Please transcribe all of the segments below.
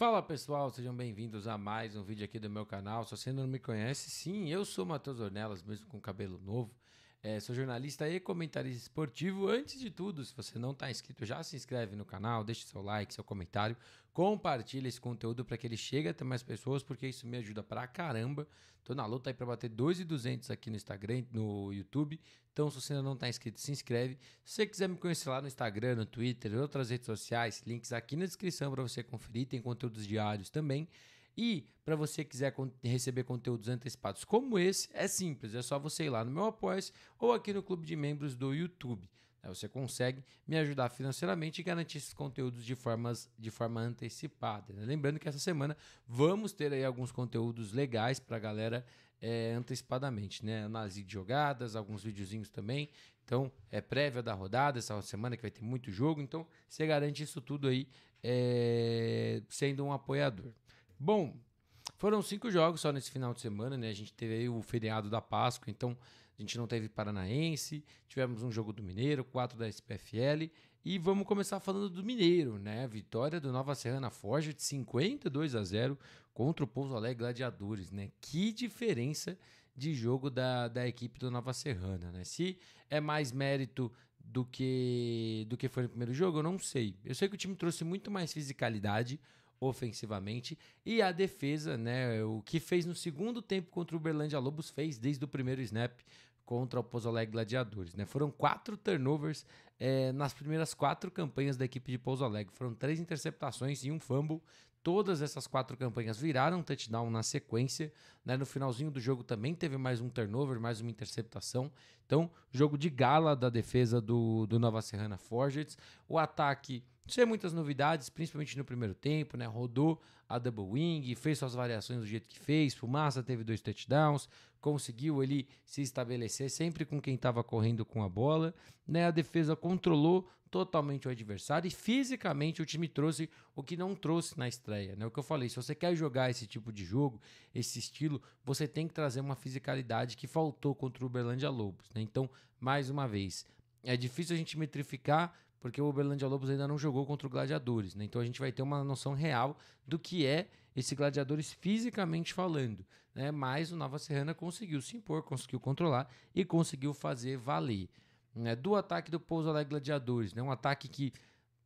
Fala pessoal, sejam bem-vindos a mais um vídeo aqui do meu canal. Se você não me conhece, sim, eu sou Matheus Ornelas, mesmo com cabelo novo. É, sou jornalista e comentarista esportivo. Antes de tudo, se você não está inscrito, já se inscreve no canal, deixe seu like, seu comentário, compartilha esse conteúdo para que ele chegue até mais pessoas, porque isso me ajuda pra caramba. Tô na luta aí para bater 2,200 aqui no Instagram, no YouTube. Então, se você ainda não está inscrito, se inscreve. Se você quiser me conhecer lá no Instagram, no Twitter, outras redes sociais, links aqui na descrição para você conferir. Tem conteúdos diários também. E para você quiser receber conteúdos antecipados como esse, é simples, é só você ir lá no meu apoia ou aqui no clube de membros do YouTube. Né? Você consegue me ajudar financeiramente e garantir esses conteúdos de, formas, de forma antecipada. Né? Lembrando que essa semana vamos ter aí alguns conteúdos legais para a galera é, antecipadamente, né? Análise de jogadas, alguns videozinhos também. Então, é prévia da rodada, essa semana que vai ter muito jogo. Então, você garante isso tudo aí é, sendo um apoiador. Bom, foram cinco jogos só nesse final de semana, né? A gente teve aí o feriado da Páscoa, então a gente não teve Paranaense, tivemos um jogo do Mineiro, quatro da SPFL. E vamos começar falando do Mineiro, né? Vitória do Nova Serrana Forja de 52 a 0 contra o Pouso Alegre Gladiadores, né? Que diferença de jogo da, da equipe do Nova Serrana, né? Se é mais mérito do que do que foi no primeiro jogo, eu não sei. Eu sei que o time trouxe muito mais fisicalidade, ofensivamente. E a defesa, né? O que fez no segundo tempo contra o Uberlândia Lobos fez desde o primeiro snap contra o Pouso Gladiadores. Né? Foram quatro turnovers é, nas primeiras quatro campanhas da equipe de Pouso Alegre. Foram três interceptações e um fumble. Todas essas quatro campanhas viraram touchdown na sequência. Né? No finalzinho do jogo também teve mais um turnover, mais uma interceptação. Então, jogo de gala da defesa do, do Nova Serrana Forgets. O ataque sem é muitas novidades, principalmente no primeiro tempo, né? Rodou a double wing, fez suas variações do jeito que fez. Fumaça teve dois touchdowns, conseguiu ele se estabelecer sempre com quem estava correndo com a bola, né? A defesa controlou totalmente o adversário e fisicamente o time trouxe o que não trouxe na estreia, né? O que eu falei, se você quer jogar esse tipo de jogo, esse estilo, você tem que trazer uma fisicalidade que faltou contra o Uberlândia Lobos, né? Então, mais uma vez, é difícil a gente metrificar porque o Uberlândia Lobos ainda não jogou contra o Gladiadores, né? Então a gente vai ter uma noção real do que é esse Gladiadores fisicamente falando, né? Mas o Nova Serrana conseguiu se impor, conseguiu controlar e conseguiu fazer valer. Né? Do ataque do Pouso Alegre Gladiadores, né? Um ataque que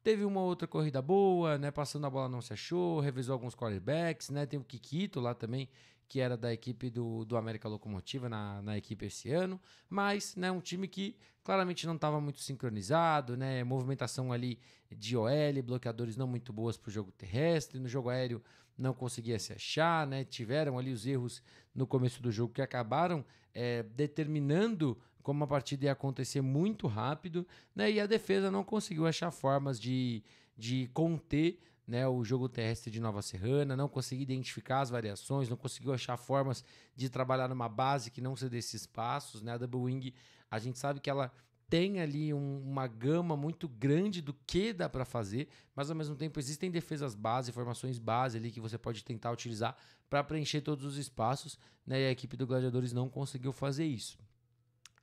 Teve uma outra corrida boa, né? Passando a bola não se achou, revisou alguns quarterbacks, né? Tem o Kikito lá também, que era da equipe do, do América Locomotiva na, na equipe esse ano, mas né, um time que claramente não estava muito sincronizado, né, movimentação ali de OL, bloqueadores não muito boas para o jogo terrestre, no jogo aéreo não conseguia se achar, né, tiveram ali os erros no começo do jogo que acabaram é, determinando como a partida ia acontecer muito rápido, né, e a defesa não conseguiu achar formas de, de conter né, o jogo terrestre de Nova Serrana, não conseguiu identificar as variações, não conseguiu achar formas de trabalhar numa base que não cedesse desses Né? A Double Wing, a gente sabe que ela tem ali um, uma gama muito grande do que dá para fazer, mas ao mesmo tempo existem defesas base, formações base ali que você pode tentar utilizar para preencher todos os espaços, né? E a equipe do Gladiadores não conseguiu fazer isso.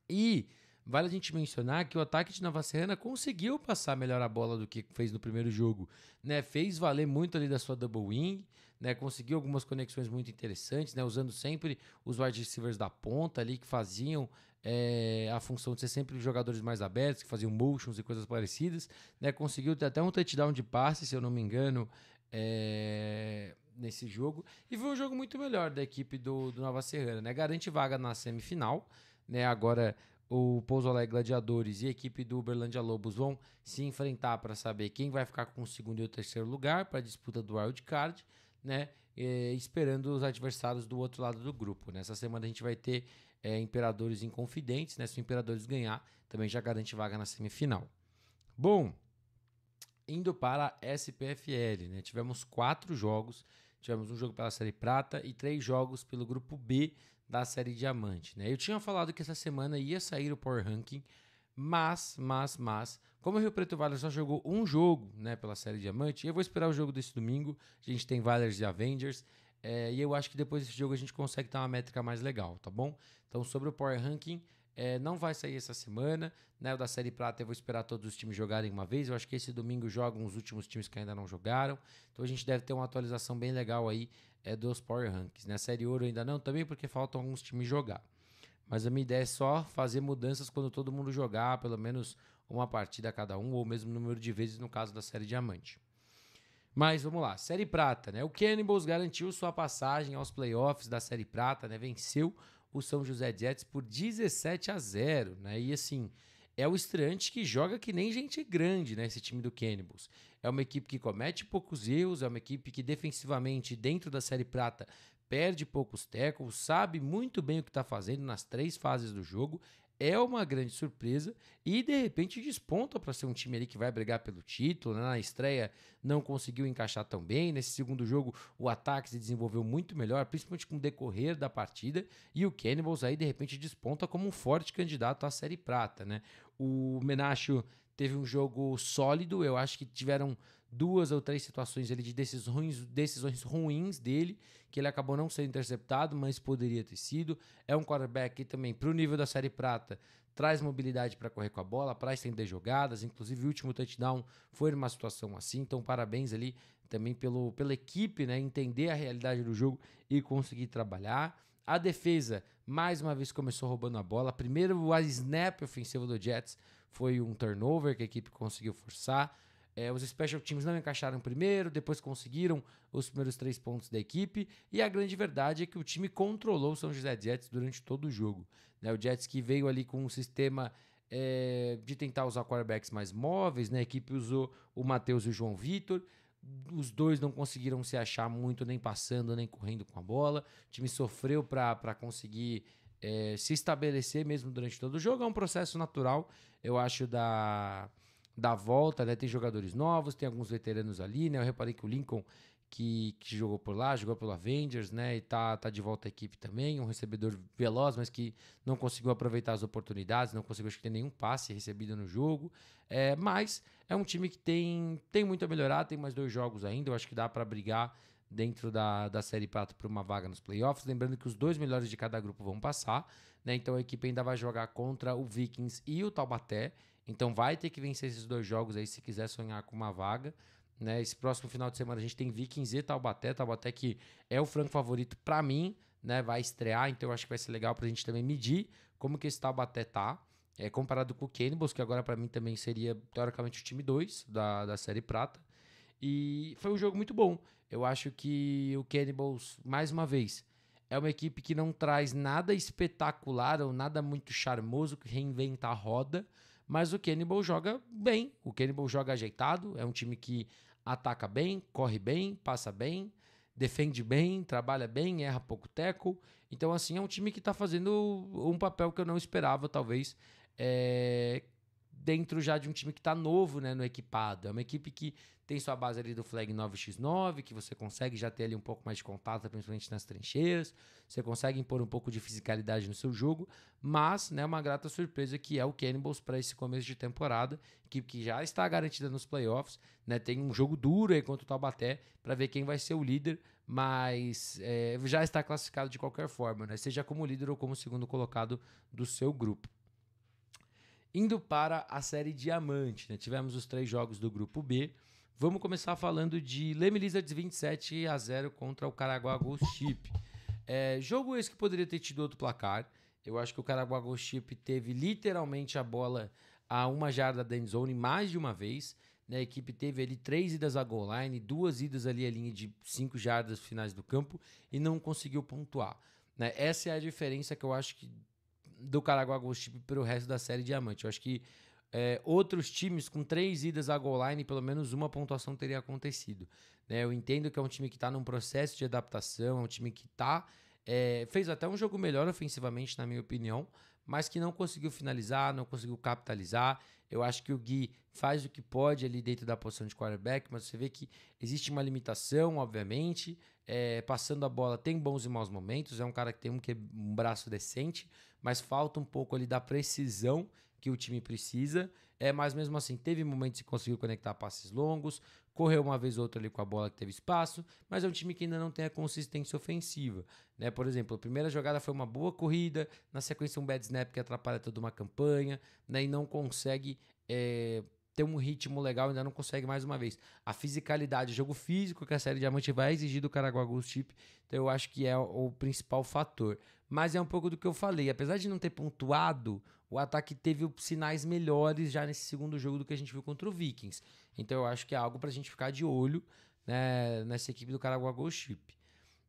E Vale a gente mencionar que o ataque de Nova Serrana conseguiu passar melhor a bola do que fez no primeiro jogo, né? Fez valer muito ali da sua double wing, né? Conseguiu algumas conexões muito interessantes, né? Usando sempre os wide receivers da ponta ali que faziam é, a função de ser sempre jogadores mais abertos, que faziam motions e coisas parecidas, né? Conseguiu ter até um touchdown de passe, se eu não me engano, é, nesse jogo. E foi um jogo muito melhor da equipe do, do Nova Serrana, né? Garante vaga na semifinal, né? Agora o Pouso Alegre Gladiadores e a equipe do Uberlândia Lobos vão se enfrentar para saber quem vai ficar com o segundo e o terceiro lugar para a disputa do wild card, né? É, esperando os adversários do outro lado do grupo. Nessa né. semana a gente vai ter é, Imperadores Inconfidentes, né? Se o Imperadores ganhar, também já garante vaga na semifinal. Bom, indo para a SPFL, né? Tivemos quatro jogos, tivemos um jogo pela Série Prata e três jogos pelo Grupo B da série Diamante, né? Eu tinha falado que essa semana ia sair o Power Ranking, mas, mas, mas, como o Rio Preto Valor só jogou um jogo, né, pela série Diamante, eu vou esperar o jogo desse domingo. A gente tem Valors e Avengers. É, e eu acho que depois desse jogo a gente consegue ter uma métrica mais legal, tá bom? Então, sobre o Power Ranking, é, não vai sair essa semana, né? O da Série Prata eu vou esperar todos os times jogarem uma vez. Eu acho que esse domingo jogam os últimos times que ainda não jogaram. Então a gente deve ter uma atualização bem legal aí é dos Power Rankings. Na né? Série Ouro ainda não, também porque faltam alguns times jogar. Mas a minha ideia é só fazer mudanças quando todo mundo jogar, pelo menos uma partida a cada um, ou mesmo número de vezes no caso da Série Diamante. Mas vamos lá, Série Prata, né? O Cannibals garantiu sua passagem aos playoffs da Série Prata, né? Venceu o São José Jets por 17 a 0, né? E assim, é o estreante que joga que nem gente grande, né? time do Cannibals. É uma equipe que comete poucos erros, é uma equipe que defensivamente, dentro da Série Prata, perde poucos tackles, sabe muito bem o que está fazendo nas três fases do jogo é uma grande surpresa e de repente desponta para ser um time ali que vai brigar pelo título. Né? Na estreia não conseguiu encaixar tão bem. Nesse segundo jogo, o ataque se desenvolveu muito melhor, principalmente com o decorrer da partida. E o Cannibals aí de repente desponta como um forte candidato à Série Prata. Né? O Menacho teve um jogo sólido, eu acho que tiveram duas ou três situações ali de decisões, decisões ruins dele, que ele acabou não sendo interceptado, mas poderia ter sido. É um quarterback que também, para o nível da Série Prata, traz mobilidade para correr com a bola, para estender jogadas, inclusive o último touchdown foi numa situação assim, então parabéns ali também pelo, pela equipe, né, entender a realidade do jogo e conseguir trabalhar. A defesa, mais uma vez, começou roubando a bola. Primeiro, o snap ofensivo do Jets foi um turnover que a equipe conseguiu forçar. É, os special teams não encaixaram primeiro, depois conseguiram os primeiros três pontos da equipe. E a grande verdade é que o time controlou o São José Jets durante todo o jogo. Né? O Jets que veio ali com um sistema é, de tentar usar quarterbacks mais móveis, né? a equipe usou o Matheus e o João Vitor. Os dois não conseguiram se achar muito, nem passando, nem correndo com a bola. O time sofreu para conseguir é, se estabelecer mesmo durante todo o jogo. É um processo natural, eu acho, da da volta, né? Tem jogadores novos, tem alguns veteranos ali, né? Eu reparei que o Lincoln, que, que jogou por lá, jogou pelo Avengers, né? E tá, tá de volta à equipe também, um recebedor veloz, mas que não conseguiu aproveitar as oportunidades, não conseguiu acho que ter nenhum passe recebido no jogo. É, mas é um time que tem, tem muito a melhorar, tem mais dois jogos ainda, eu acho que dá para brigar dentro da, da Série Prata para uma vaga nos playoffs. Lembrando que os dois melhores de cada grupo vão passar, né? Então a equipe ainda vai jogar contra o Vikings e o Taubaté. Então vai ter que vencer esses dois jogos aí se quiser sonhar com uma vaga. Né? Esse próximo final de semana a gente tem Vikings e Taubaté. Taubaté que é o franco favorito para mim, né? Vai estrear, então eu acho que vai ser legal para a gente também medir como que esse Taubaté tá. É, comparado com o Cannibals, que agora para mim também seria, teoricamente, o time 2 da, da Série Prata. E foi um jogo muito bom. Eu acho que o Cannibals, mais uma vez, é uma equipe que não traz nada espetacular ou nada muito charmoso que reinventa a roda mas o Cannibal joga bem. O Cannibal joga ajeitado. É um time que ataca bem, corre bem, passa bem, defende bem, trabalha bem, erra pouco teco. Então, assim, é um time que está fazendo um papel que eu não esperava, talvez. É... Dentro já de um time que está novo né, no equipado. É uma equipe que tem sua base ali do Flag 9x9, que você consegue já ter ali um pouco mais de contato, principalmente nas trincheiras. Você consegue impor um pouco de fisicalidade no seu jogo. Mas, né, uma grata surpresa que é o Cannibals para esse começo de temporada, que, que já está garantida nos playoffs. Né? Tem um jogo duro aí contra o Taubaté para ver quem vai ser o líder, mas é, já está classificado de qualquer forma, né? seja como líder ou como segundo colocado do seu grupo. Indo para a série Diamante, né? tivemos os três jogos do grupo B. Vamos começar falando de Leme Lizards 27 a 0 contra o Caraguá Ghost Chip. É, jogo esse que poderia ter tido outro placar. Eu acho que o Caraguá Ghost Chip teve literalmente a bola a uma jarda da endzone mais de uma vez. Né? A equipe teve ali três idas à goal line, duas idas ali à linha de cinco jardas finais do campo e não conseguiu pontuar. Né? Essa é a diferença que eu acho que do Caraguá Ghost Chip para o resto da série Diamante. Eu acho que é, outros times com três idas à goal line, pelo menos uma pontuação teria acontecido. Né? Eu entendo que é um time que está num processo de adaptação, é um time que tá, é, fez até um jogo melhor ofensivamente, na minha opinião, mas que não conseguiu finalizar, não conseguiu capitalizar. Eu acho que o Gui faz o que pode ali dentro da posição de quarterback, mas você vê que existe uma limitação, obviamente. É, passando a bola tem bons e maus momentos, é um cara que tem um, que, um braço decente, mas falta um pouco ali da precisão que o time precisa. É, mas mesmo assim, teve momentos que conseguiu conectar passes longos, correu uma vez ou outra ali com a bola que teve espaço, mas é um time que ainda não tem a consistência ofensiva. Né? Por exemplo, a primeira jogada foi uma boa corrida, na sequência um bad snap que atrapalha toda uma campanha, né? E não consegue. É, ter um ritmo legal, ainda não consegue mais uma vez. A fisicalidade, o jogo físico que a série Diamante vai exigir do Caraguá Ghost Chip, então eu acho que é o principal fator. Mas é um pouco do que eu falei, apesar de não ter pontuado o ataque teve sinais melhores já nesse segundo jogo do que a gente viu contra o Vikings. Então eu acho que é algo para a gente ficar de olho né, nessa equipe do Caraguá Gol Chip.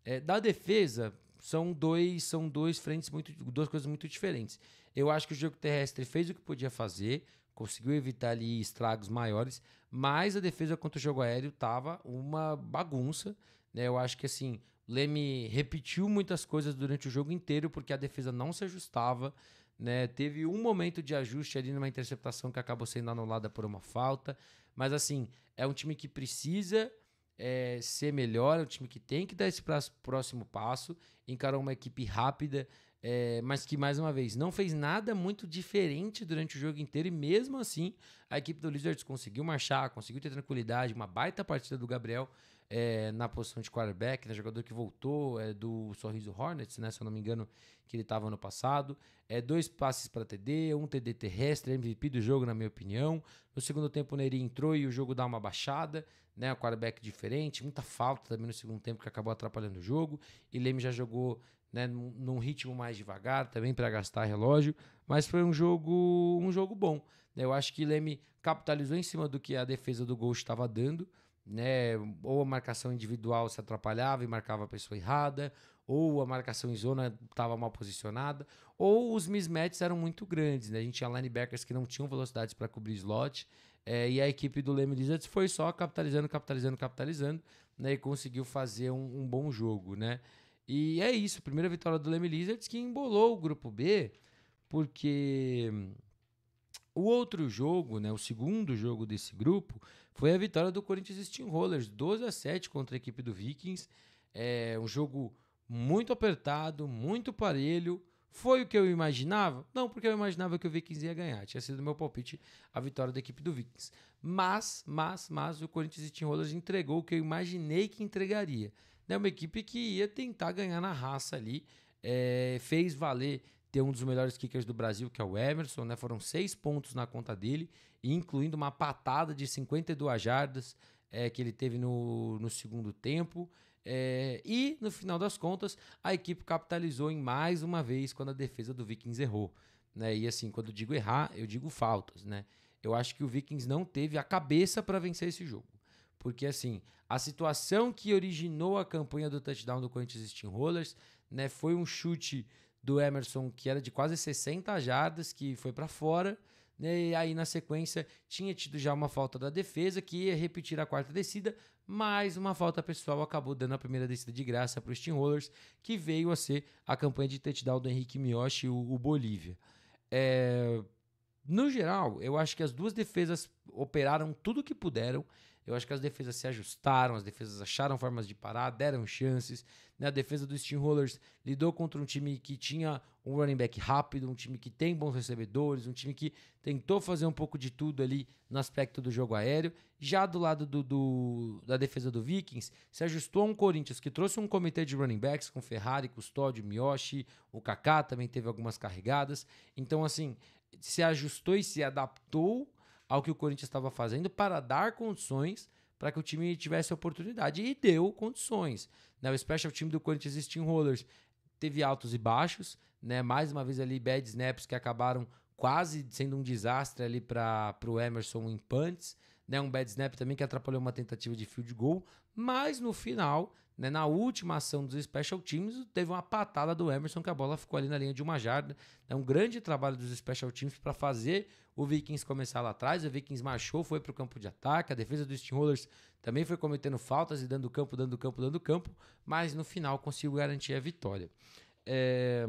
É, da defesa, são dois são dois frentes muito duas coisas muito diferentes. Eu acho que o jogo terrestre fez o que podia fazer, conseguiu evitar ali estragos maiores, mas a defesa contra o jogo aéreo tava uma bagunça, né? Eu acho que assim, Leme repetiu muitas coisas durante o jogo inteiro porque a defesa não se ajustava. Né? Teve um momento de ajuste ali numa interceptação que acabou sendo anulada por uma falta. Mas assim, é um time que precisa é, ser melhor, é um time que tem que dar esse próximo passo. Encarou uma equipe rápida, é, mas que, mais uma vez, não fez nada muito diferente durante o jogo inteiro. E mesmo assim, a equipe do Lizards conseguiu marchar, conseguiu ter tranquilidade, uma baita partida do Gabriel é, na posição de quarterback, né, jogador que voltou é, do Sorriso Hornets, né, se eu não me engano, que ele estava ano passado. É, dois passes para TD, um TD terrestre, MVP do jogo, na minha opinião. No segundo tempo, o Neri entrou e o jogo dá uma baixada, né, o quarterback diferente, muita falta também no segundo tempo que acabou atrapalhando o jogo. E Leme já jogou né, num ritmo mais devagar também para gastar relógio, mas foi um jogo um jogo bom. Né? Eu acho que Leme capitalizou em cima do que a defesa do Gol estava dando, né? Ou a marcação individual se atrapalhava e marcava a pessoa errada, ou a marcação em zona estava mal posicionada, ou os mismatches eram muito grandes, né? A gente tinha linebackers que não tinham velocidades para cobrir slot, é, e a equipe do Leme Lizards foi só capitalizando, capitalizando, capitalizando, né? E conseguiu fazer um, um bom jogo, né? E é isso, primeira vitória do Leme Lizards que embolou o grupo B, porque o outro jogo, né, o segundo jogo desse grupo, foi a vitória do Corinthians Steamrollers, 12 a 7 contra a equipe do Vikings. É um jogo muito apertado, muito parelho. Foi o que eu imaginava? Não, porque eu imaginava que o Vikings ia ganhar. Tinha sido meu palpite a vitória da equipe do Vikings. Mas, mas, mas o Corinthians Steamrollers entregou o que eu imaginei que entregaria. É uma equipe que ia tentar ganhar na raça ali. É, fez valer ter um dos melhores kickers do Brasil, que é o Emerson, né? Foram seis pontos na conta dele incluindo uma patada de 52 jardas é, que ele teve no, no segundo tempo. É, e no final das contas, a equipe capitalizou em mais uma vez quando a defesa do Vikings errou. Né? E assim, quando eu digo errar, eu digo faltas. Né? Eu acho que o Vikings não teve a cabeça para vencer esse jogo. Porque assim, a situação que originou a campanha do touchdown do Corinthians Steamrollers né, foi um chute do Emerson que era de quase 60 jardas, que foi para fora. Né, e aí, na sequência, tinha tido já uma falta da defesa, que ia repetir a quarta descida, mas uma falta pessoal acabou dando a primeira descida de graça para os Steamrollers, que veio a ser a campanha de touchdown do Henrique Miochi, o, o Bolívia. É... No geral, eu acho que as duas defesas operaram tudo o que puderam eu acho que as defesas se ajustaram, as defesas acharam formas de parar, deram chances. Né? A defesa dos Steamrollers lidou contra um time que tinha um running back rápido, um time que tem bons recebedores, um time que tentou fazer um pouco de tudo ali no aspecto do jogo aéreo. Já do lado do, do da defesa do Vikings, se ajustou a um Corinthians que trouxe um comitê de running backs com Ferrari, Custódio, miyoshi o Kaká também teve algumas carregadas. Então, assim, se ajustou e se adaptou ao que o Corinthians estava fazendo para dar condições para que o time tivesse oportunidade e deu condições. Né? O Special time do Corinthians Steam Rollers teve altos e baixos, né? mais uma vez ali bad snaps que acabaram quase sendo um desastre ali para o Emerson em punts, né? um bad snap também que atrapalhou uma tentativa de field goal, mas no final né? Na última ação dos Special Teams, teve uma patada do Emerson que a bola ficou ali na linha de uma jarda. É um grande trabalho dos Special Teams para fazer o Vikings começar lá atrás. O Vikings marchou, foi para o campo de ataque. A defesa dos Steamrollers também foi cometendo faltas e dando campo, dando campo, dando campo. Mas no final conseguiu garantir a vitória. É...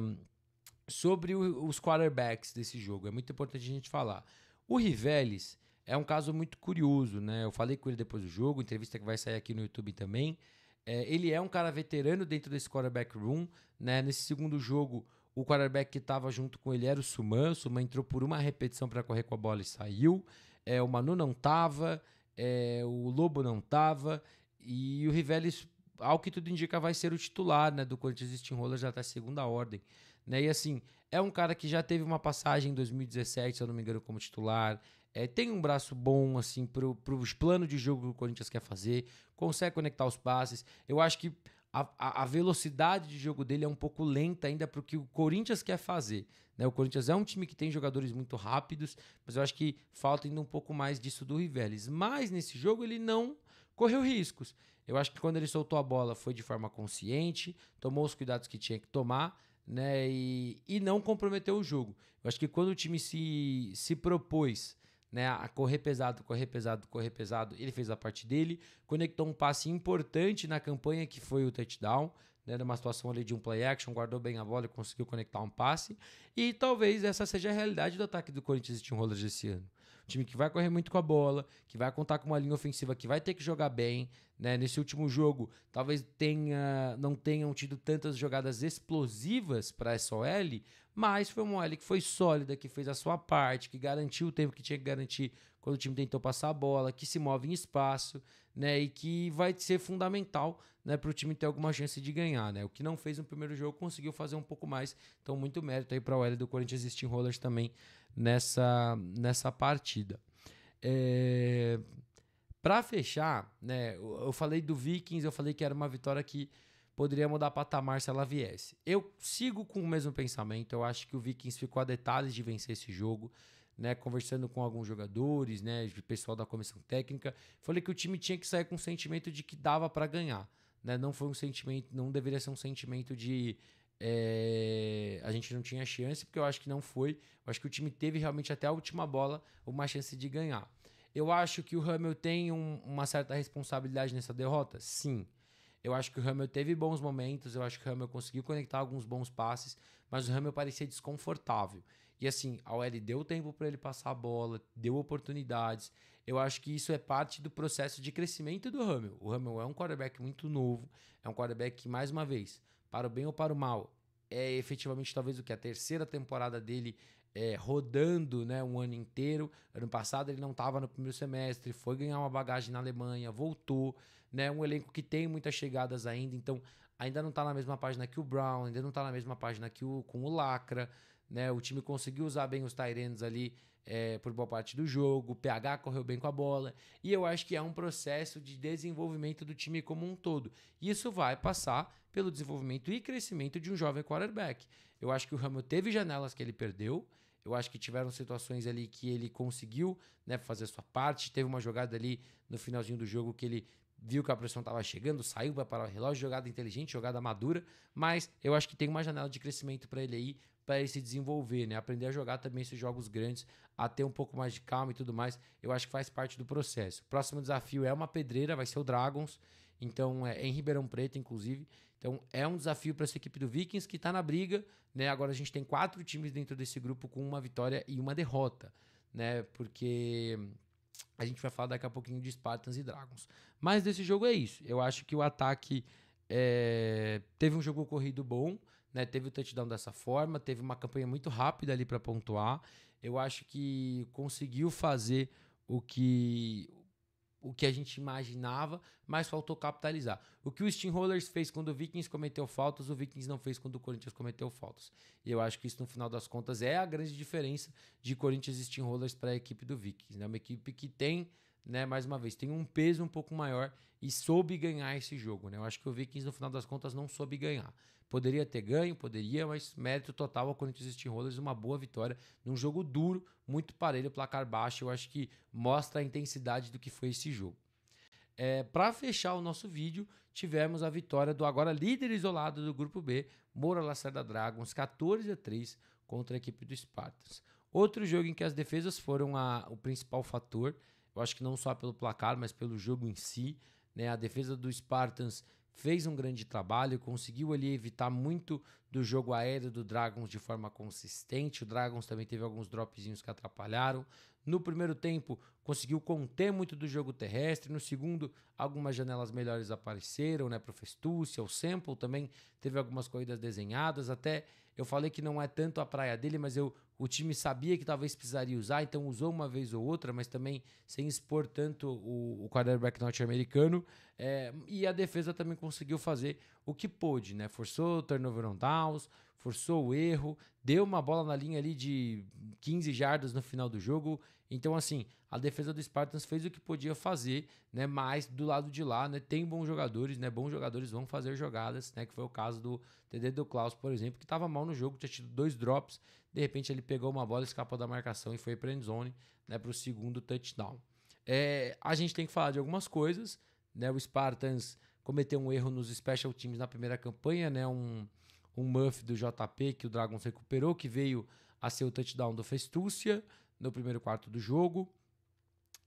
Sobre o, os quarterbacks desse jogo, é muito importante a gente falar. O Riveles é um caso muito curioso, né? Eu falei com ele depois do jogo, entrevista que vai sair aqui no YouTube também. É, ele é um cara veterano dentro desse quarterback room. Né? Nesse segundo jogo, o quarterback que estava junto com ele era o Suman. O Suman entrou por uma repetição para correr com a bola e saiu. É, o Manu não estava, é, o Lobo não estava. E o Rivelli, ao que tudo indica, vai ser o titular né, do Corinthians Steamroller já até segunda ordem. Né? E assim, é um cara que já teve uma passagem em 2017, se eu não me engano, como titular. É, tem um braço bom, assim, para os planos de jogo que o Corinthians quer fazer, consegue conectar os passes. Eu acho que a, a, a velocidade de jogo dele é um pouco lenta ainda para o que o Corinthians quer fazer. Né? O Corinthians é um time que tem jogadores muito rápidos, mas eu acho que falta ainda um pouco mais disso do Riveles. Mas nesse jogo ele não correu riscos. Eu acho que quando ele soltou a bola foi de forma consciente, tomou os cuidados que tinha que tomar, né? E, e não comprometeu o jogo. Eu acho que quando o time se, se propôs né, a correr pesado, correr pesado, correr pesado. Ele fez a parte dele, conectou um passe importante na campanha que foi o touchdown, né, numa situação ali de um play action, guardou bem a bola e conseguiu conectar um passe. E talvez essa seja a realidade do ataque do Corinthians e Steamrollers esse ano time que vai correr muito com a bola, que vai contar com uma linha ofensiva que vai ter que jogar bem, né? Nesse último jogo, talvez tenha, não tenham tido tantas jogadas explosivas para essa SOL, mas foi uma OL que foi sólida, que fez a sua parte, que garantiu o tempo que tinha que garantir quando o time tentou passar a bola, que se move em espaço, né? E que vai ser fundamental, né, para o time ter alguma chance de ganhar, né? O que não fez no primeiro jogo conseguiu fazer um pouco mais, então muito mérito aí para a OL do Corinthians e Steamrollers também nessa, nessa partida. É, para fechar, né, eu falei do Vikings, eu falei que era uma vitória que poderia mudar patamar se ela viesse. Eu sigo com o mesmo pensamento, eu acho que o Vikings ficou a detalhes de vencer esse jogo. Né, conversando com alguns jogadores, né, pessoal da comissão técnica, falei que o time tinha que sair com o sentimento de que dava para ganhar, né? Não foi um sentimento, não deveria ser um sentimento de é, a gente não tinha chance, porque eu acho que não foi. Eu acho que o time teve realmente até a última bola uma chance de ganhar. Eu acho que o Hamel tem um, uma certa responsabilidade nessa derrota? Sim. Eu acho que o Hamel teve bons momentos, eu acho que o Hamel conseguiu conectar alguns bons passes, mas o Hamel parecia desconfortável. E assim, a OL deu tempo para ele passar a bola, deu oportunidades. Eu acho que isso é parte do processo de crescimento do Hamel. O Hamel é um quarterback muito novo, é um quarterback que, mais uma vez, para o bem ou para o mal, é efetivamente talvez o que? A terceira temporada dele é, rodando né, um ano inteiro. Ano passado ele não estava no primeiro semestre, foi ganhar uma bagagem na Alemanha, voltou. Né, um elenco que tem muitas chegadas ainda, então ainda não está na mesma página que o Brown, ainda não está na mesma página que o com o Lacra. Né, o time conseguiu usar bem os Tyrands ali é, por boa parte do jogo, o PH correu bem com a bola, e eu acho que é um processo de desenvolvimento do time como um todo. Isso vai passar pelo desenvolvimento e crescimento de um jovem quarterback. Eu acho que o Ramo teve janelas que ele perdeu, eu acho que tiveram situações ali que ele conseguiu né, fazer a sua parte, teve uma jogada ali no finalzinho do jogo que ele viu que a pressão estava chegando, saiu para parar o relógio, jogada inteligente, jogada madura, mas eu acho que tem uma janela de crescimento para ele aí para se desenvolver, né? Aprender a jogar também esses jogos grandes, a ter um pouco mais de calma e tudo mais, eu acho que faz parte do processo. O próximo desafio é uma pedreira, vai ser o Dragons, então é, é em Ribeirão Preto, inclusive. Então é um desafio para essa equipe do Vikings que está na briga, né? Agora a gente tem quatro times dentro desse grupo com uma vitória e uma derrota, né? Porque a gente vai falar daqui a pouquinho de Spartans e Dragons. Mas desse jogo é isso. Eu acho que o ataque é... teve um jogo corrido bom. Né, teve o touchdown dessa forma, teve uma campanha muito rápida ali para pontuar. Eu acho que conseguiu fazer o que o que a gente imaginava, mas faltou capitalizar. O que o Steamrollers fez quando o Vikings cometeu faltas, o Vikings não fez quando o Corinthians cometeu faltas. E eu acho que isso, no final das contas, é a grande diferença de Corinthians e Steamrollers para a equipe do Vikings. É né? uma equipe que tem, né, mais uma vez, tem um peso um pouco maior e soube ganhar esse jogo. Né? Eu acho que o Vikings, no final das contas, não soube ganhar. Poderia ter ganho, poderia, mas mérito total ao Corinthians Steamrollers, uma boa vitória num jogo duro, muito parelho, placar baixo. Eu acho que mostra a intensidade do que foi esse jogo. É, para fechar o nosso vídeo, tivemos a vitória do agora líder isolado do grupo B, Moura Lacerda Dragons, 14 a 3 contra a equipe do Spartans. Outro jogo em que as defesas foram a, o principal fator, eu acho que não só pelo placar, mas pelo jogo em si. Né? A defesa do Spartans fez um grande trabalho, conseguiu ali evitar muito do jogo aéreo do Dragons de forma consistente. O Dragons também teve alguns dropzinhos que atrapalharam. No primeiro tempo, conseguiu conter muito do jogo terrestre. No segundo, algumas janelas melhores apareceram, né? Pro Festúcia, o Sample também teve algumas corridas desenhadas. Até eu falei que não é tanto a praia dele, mas eu o time sabia que talvez precisaria usar, então usou uma vez ou outra, mas também sem expor tanto o, o quarterback norte-americano. É, e a defesa também conseguiu fazer o que pôde, né? Forçou o turnover on downs, forçou o erro, deu uma bola na linha ali de 15 jardas no final do jogo. Então, assim, a defesa do Spartans fez o que podia fazer, né? Mas do lado de lá, né? Tem bons jogadores, né? Bons jogadores vão fazer jogadas, né? Que foi o caso do TD do Klaus, por exemplo, que estava mal no jogo, tinha tido dois drops, de repente ele pegou uma bola, escapou da marcação e foi para a endzone né, para o segundo touchdown. É, a gente tem que falar de algumas coisas. Né? O Spartans cometeu um erro nos special teams na primeira campanha, né? um, um muff do JP que o Dragons recuperou, que veio a ser o touchdown do Festúcia no primeiro quarto do jogo.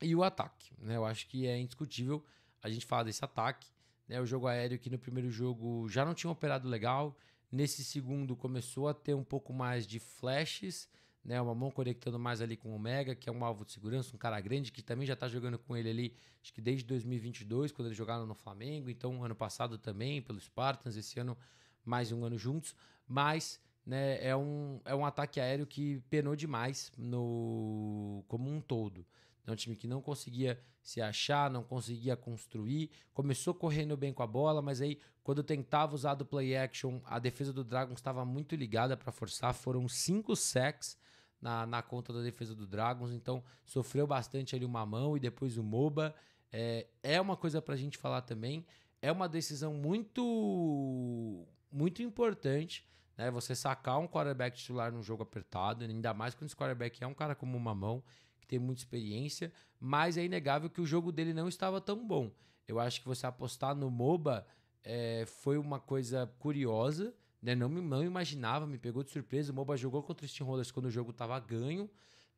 E o ataque, né? Eu acho que é indiscutível a gente falar desse ataque. Né? O jogo aéreo que no primeiro jogo já não tinha operado legal, Nesse segundo começou a ter um pouco mais de flashes, né? uma mão conectando mais ali com o mega que é um alvo de segurança, um cara grande que também já está jogando com ele ali, acho que desde 2022, quando eles jogaram no Flamengo, então ano passado também pelos Spartans, esse ano mais um ano juntos, mas né, é, um, é um ataque aéreo que penou demais no como um todo. É um time que não conseguia se achar, não conseguia construir. Começou correndo bem com a bola, mas aí quando tentava usar do play action, a defesa do Dragons estava muito ligada para forçar. Foram cinco sacks na, na conta da defesa do Dragons, então sofreu bastante ali o Mamão e depois o Moba. É, é uma coisa para a gente falar também. É uma decisão muito, muito importante. Né, você sacar um quarterback titular num jogo apertado, ainda mais quando esse quarterback é um cara como o Mamão, tem muita experiência, mas é inegável que o jogo dele não estava tão bom. Eu acho que você apostar no MOBA é, foi uma coisa curiosa, né? Não, me, não imaginava, me pegou de surpresa. O MOBA jogou contra o Steamrollers quando o jogo estava ganho,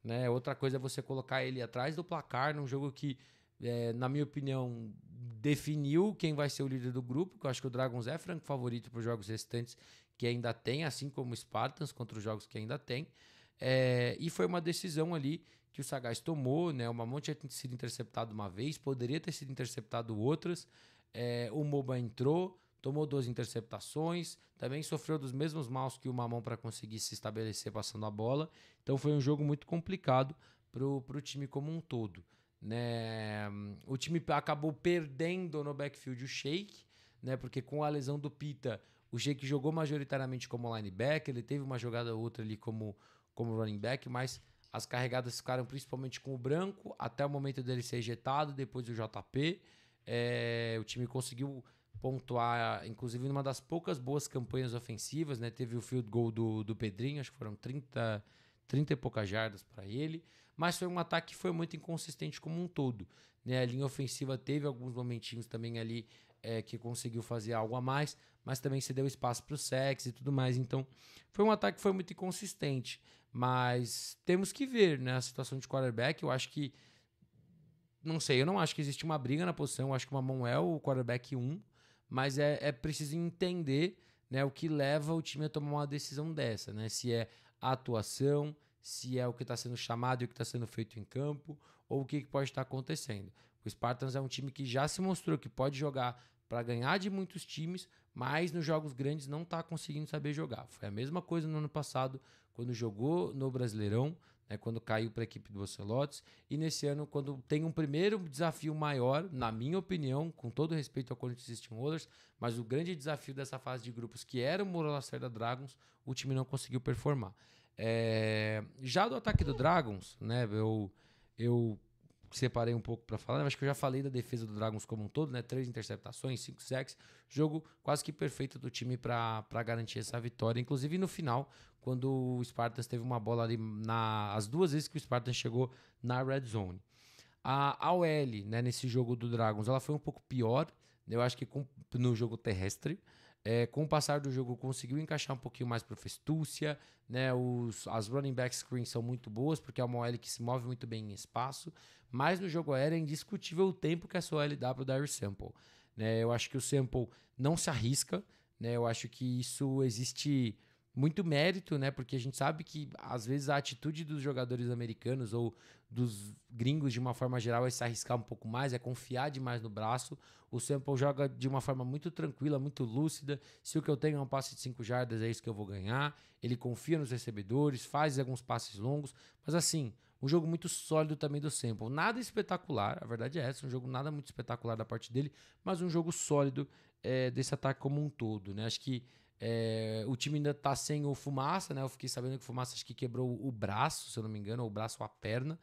né? Outra coisa é você colocar ele atrás do placar num jogo que, é, na minha opinião, definiu quem vai ser o líder do grupo, que eu acho que o Dragons é franco favorito para os jogos restantes que ainda tem, assim como o Spartans contra os jogos que ainda tem. É, e foi uma decisão ali que o Sagaz tomou, né? O Mamon tinha sido interceptado uma vez, poderia ter sido interceptado outras. É, o Moba entrou, tomou duas interceptações, também sofreu dos mesmos maus que o Mamon para conseguir se estabelecer passando a bola. Então foi um jogo muito complicado para o time como um todo. Né? O time acabou perdendo no backfield o Shake, né? porque com a lesão do Pita, o Shake jogou majoritariamente como linebacker, ele teve uma jogada ou outra ali como, como running back, mas as carregadas ficaram principalmente com o branco até o momento dele ser ejetado, depois o JP. É, o time conseguiu pontuar, inclusive, numa das poucas boas campanhas ofensivas, né? Teve o field goal do, do Pedrinho, acho que foram 30, 30 e poucas jardas para ele, mas foi um ataque que foi muito inconsistente como um todo. Né? A linha ofensiva teve alguns momentinhos também ali é, que conseguiu fazer algo a mais, mas também se deu espaço para o sexo e tudo mais. Então, foi um ataque que foi muito inconsistente. Mas temos que ver né, a situação de quarterback. Eu acho que. Não sei, eu não acho que existe uma briga na posição. Eu acho que uma mão é o quarterback 1. Mas é, é preciso entender né, o que leva o time a tomar uma decisão dessa. Né? Se é a atuação, se é o que está sendo chamado e o que está sendo feito em campo, ou o que, que pode estar tá acontecendo. O Spartans é um time que já se mostrou que pode jogar para ganhar de muitos times, mas nos jogos grandes não está conseguindo saber jogar. Foi a mesma coisa no ano passado, quando jogou no Brasileirão, né, quando caiu para a equipe do Ocelotes, e nesse ano, quando tem um primeiro desafio maior, na minha opinião, com todo respeito ao Corinthians Steamrollers, mas o grande desafio dessa fase de grupos, que era o Moro Lacerda Dragons, o time não conseguiu performar. É... Já do ataque do Dragons, né, eu, eu separei um pouco para falar, mas né? acho que eu já falei da defesa do Dragons como um todo, né? Três interceptações, cinco sacks, jogo quase que perfeito do time para garantir essa vitória. Inclusive no final, quando o Spartans teve uma bola ali na as duas vezes que o Spartans chegou na red zone. A AOL, né, nesse jogo do Dragons, ela foi um pouco pior, né? eu acho que com, no jogo terrestre. É, com o passar do jogo, conseguiu encaixar um pouquinho mais para o Festúcia. Né? Os, as running back screens são muito boas, porque é uma OL que se move muito bem em espaço. Mas no jogo aéreo é indiscutível o tempo que essa OL dá para o Darius Sample. Né? Eu acho que o Sample não se arrisca. Né? Eu acho que isso existe muito mérito, né? Porque a gente sabe que às vezes a atitude dos jogadores americanos ou dos gringos de uma forma geral é se arriscar um pouco mais, é confiar demais no braço. O Sample joga de uma forma muito tranquila, muito lúcida. Se o que eu tenho é um passe de 5 jardas, é isso que eu vou ganhar. Ele confia nos recebedores, faz alguns passes longos, mas assim, um jogo muito sólido também do Sample. Nada espetacular, a verdade é essa, um jogo nada muito espetacular da parte dele, mas um jogo sólido é, desse ataque como um todo, né? Acho que é, o time ainda tá sem o Fumaça, né? Eu fiquei sabendo que o Fumaça acho que quebrou o braço, se eu não me engano, ou o braço ou a perna,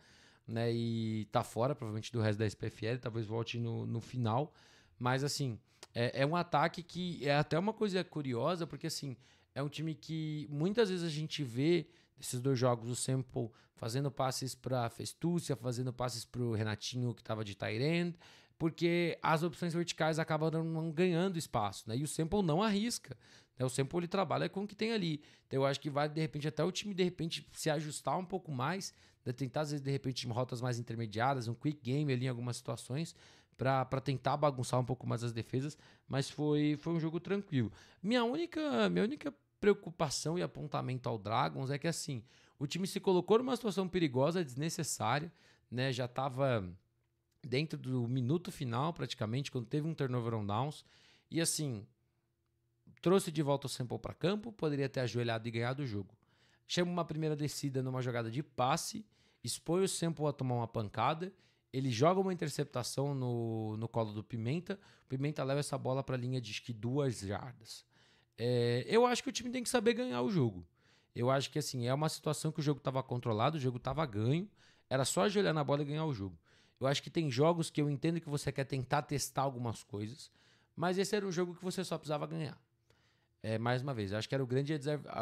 né? E tá fora, provavelmente, do resto da SPFL, talvez volte no, no final. Mas assim, é, é um ataque que é até uma coisa curiosa, porque assim, é um time que muitas vezes a gente vê esses dois jogos, o Sample fazendo passes para Festúcia, fazendo passes para o Renatinho que estava de Tyrande, porque as opções verticais acabam não ganhando espaço, né? E o sample não arrisca. Né? O sample ele trabalha com o que tem ali. Então eu acho que vale, de repente, até o time, de repente, se ajustar um pouco mais, né? tentar, às vezes, de repente, rotas mais intermediadas, um quick game ali em algumas situações, para tentar bagunçar um pouco mais as defesas, mas foi, foi um jogo tranquilo. Minha única, minha única preocupação e apontamento ao Dragons é que, assim, o time se colocou numa situação perigosa, desnecessária, né? Já estava dentro do minuto final, praticamente, quando teve um turnover on downs. E assim, trouxe de volta o sample para campo, poderia ter ajoelhado e ganhado o jogo. Chama uma primeira descida numa jogada de passe, expõe o sample a tomar uma pancada. Ele joga uma interceptação no, no colo do Pimenta. O Pimenta leva essa bola para a linha de que duas jardas. É, eu acho que o time tem que saber ganhar o jogo. Eu acho que assim, é uma situação que o jogo estava controlado, o jogo estava ganho, era só ajoelhar na bola e ganhar o jogo. Eu acho que tem jogos que eu entendo que você quer tentar testar algumas coisas, mas esse era um jogo que você só precisava ganhar. É, mais uma vez, eu acho que era o grande,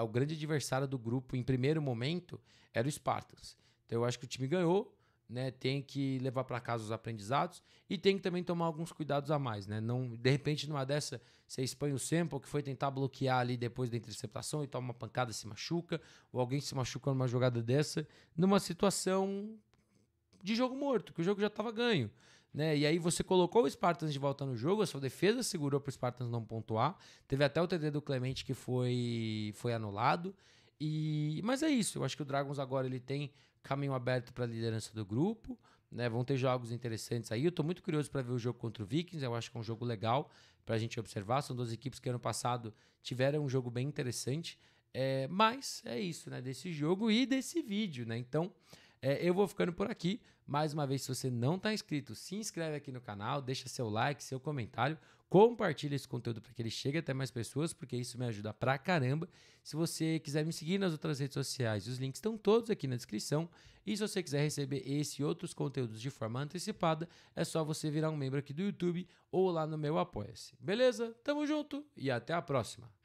o grande adversário do grupo em primeiro momento era o Spartans. Então eu acho que o time ganhou, né? Tem que levar para casa os aprendizados e tem que também tomar alguns cuidados a mais, né? Não, de repente numa dessa você espanha o sample que foi tentar bloquear ali depois da interceptação e toma uma pancada, se machuca, ou alguém se machuca numa jogada dessa, numa situação de jogo morto, que o jogo já estava ganho. Né? E aí você colocou o Spartans de volta no jogo, a sua defesa segurou para o Spartans não pontuar. Teve até o TD do Clemente que foi, foi anulado. E, mas é isso, eu acho que o Dragons agora ele tem caminho aberto para a liderança do grupo, né? Vão ter jogos interessantes aí. Eu estou muito curioso para ver o jogo contra o Vikings, eu acho que é um jogo legal para a gente observar. São duas equipes que ano passado tiveram um jogo bem interessante. É, mas é isso, né? Desse jogo e desse vídeo, né? Então, é, eu vou ficando por aqui. Mais uma vez, se você não está inscrito, se inscreve aqui no canal, deixa seu like, seu comentário, compartilha esse conteúdo para que ele chegue até mais pessoas, porque isso me ajuda pra caramba. Se você quiser me seguir nas outras redes sociais, os links estão todos aqui na descrição. E se você quiser receber esse e outros conteúdos de forma antecipada, é só você virar um membro aqui do YouTube ou lá no meu Apoia-se. Beleza? Tamo junto e até a próxima!